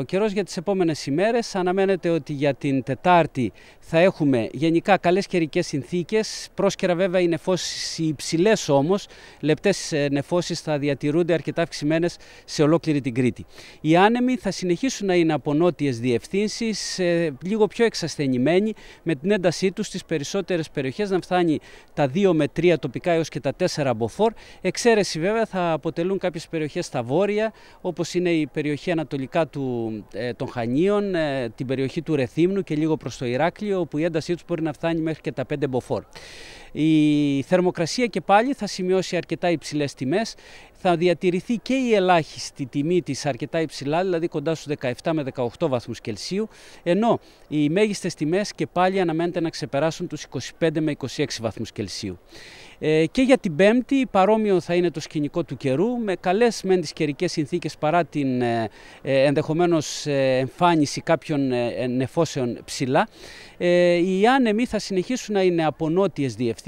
Ο καιρός για τις επόμενες ημέρες αναμένεται ότι για την Τετάρτη θα έχουμε γενικά καλές καιρικές συνθήκες. Πρόσκαιρα, βέβαια, οι νεφώσεις υψηλές όμως, λεπτές ε, νεφώσεις θα διατηρούνται αρκετά αυξημένες σε ολόκληρη την Κρήτη. Οι άνεμοι θα συνεχίσουν να είναι από νότιες διευθύνσεις, ε, λίγο πιο εξασθενημένοι, με την έντασή τους στις περισσότερες περιοχές να φτάνει τα 2 με 3 τοπικά έως και τα 4 μποφόρ. Εξαίρεση, βέβαια, θα αποτελούν κάποιες περιοχές στα βόρεια, όπως είναι η περιοχή ανατολικά του. Ε, των Χανίων, ε, την περιοχή του Ρεθύμνου και λίγο προς το Ηράκλειο, όπου η έντασή τους μπορεί να φτάνει μέχρι και τα 5 μποφόρ. Η θερμοκρασία και πάλι θα σημειώσει αρκετά υψηλές τιμές. Θα διατηρηθεί και η ελάχιστη τιμή της αρκετά υψηλά, δηλαδή κοντά στους 17 με 18 βαθμούς Κελσίου, ενώ οι μέγιστες τιμές και πάλι αναμένεται να ξεπεράσουν τους 25 με 26 βαθμούς Κελσίου. Ε, και για την Πέμπτη, παρόμοιο θα είναι το σκηνικό του καιρού, με καλές μεν τις καιρικές συνθήκες παρά την ε, ε ενδεχομένως ε, εμφάνιση κάποιων ε, νεφώσεων ψηλά. Ε, οι άνεμοι θα συνεχίσουν να είναι από νότιε διευθύνσει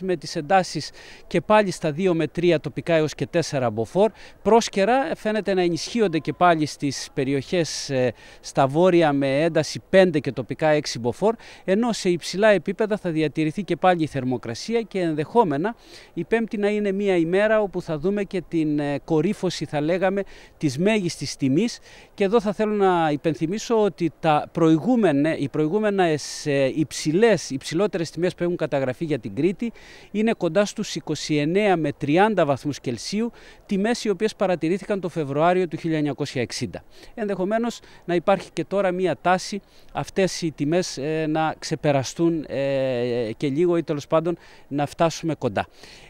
με τις εντάσεις και πάλι στα 2 με 3 τοπικά έως και 4 μποφόρ. Πρόσκαιρα φαίνεται να ενισχύονται και πάλι στις περιοχές ε, στα βόρεια με ένταση 5 και τοπικά 6 μποφόρ, ενώ σε υψηλά επίπεδα θα διατηρηθεί και πάλι η θερμοκρασία και ενδεχόμενα η Πέμπτη να είναι μια ημέρα όπου θα δούμε και την ε, κορύφωση θα λέγαμε της μέγιστης τιμής και εδώ θα θέλω να υπενθυμίσω ότι τα προηγούμενα, οι προηγούμενες ε, υψηλές, υψηλότερες τιμές που έχουν καταγραφεί για την είναι κοντά στους 29 με 30 βαθμούς Κελσίου, τιμές οι οποίες παρατηρήθηκαν το Φεβρουάριο του 1960. Ενδεχομένως να υπάρχει και τώρα μία τάση αυτές οι τιμές ε, να ξεπεραστούν ε, και λίγο ή τέλος πάντων να φτάσουμε κοντά.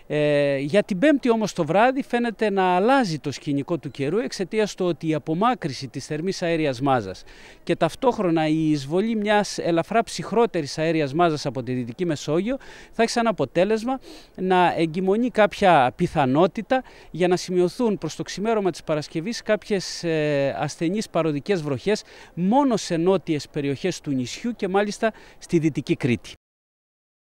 Ε, για την Πέμπτη όμως το βράδυ φαίνεται να αλλάζει το σκηνικό του καιρού εξαιτίας του ότι η απομάκρυση της θερμής αέριας μάζας και ταυτόχρονα η εισβολή μιας ελαφρά ψυχρότερης αέριας μάζας από τη Δυτική Μεσόγειο θα έχει σαν αποτέλεσμα να εγκυμονεί κάποια πιθανότητα για να σημειωθούν προς το ξημέρωμα της Παρασκευής κάποιες ε, ασθενείς παροδικές βροχές μόνο σε νότιες περιοχές του νησιού και μάλιστα στη Δυτική Κρήτη.